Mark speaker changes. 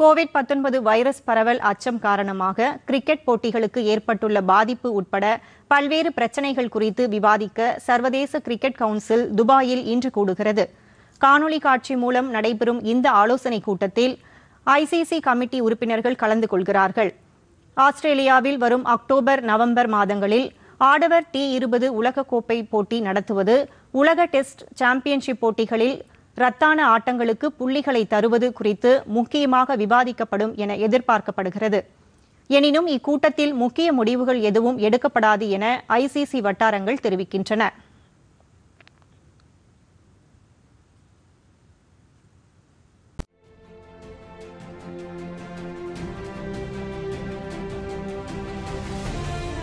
Speaker 1: Covid பத்தொன்பது virus பரவல் அச்சம் காரணமாக கிரிக்கெட் போட்டிகளுக்கு ஏற்பட்டுள்ள பாதிப்பு உட்பட பல்வேறு பிரச்சினைகள் குறித்து விவாதிக்க சர்வதேச கிரிக்கெட் கவுன்சில் துபாயில் இன்று கூடுகிறது காணொலி காட்சி மூலம் நடைபெறும் இந்த ஆலோசனைக் கூட்டத்தில் ஐசிசி கமிட்டி உறுப்பினர்கள் கலந்து கொள்கிறார்கள் ஆஸ்திரேலியாவில் வரும் அக்டோபர் நவம்பர் மாதங்களில் ஆடவர் டி இருபது உலகக்கோப்பை போட்டி நடத்துவது உலக டெஸ்ட் சாம்பியன்ஷிப் போட்டிகளில் ரத்தான ஆட்டங்களுக்கு புள்ளிகளை தருவது குறித்து முக்கியமாக விவாதிக்கப்படும் என எதிர்பார்க்கப்படுகிறது எனினும் இக்கூட்டத்தில் முக்கிய முடிவுகள் எதுவும் எடுக்கப்படாது என ஐசிசி வட்டாரங்கள் தெரிவிக்கின்றன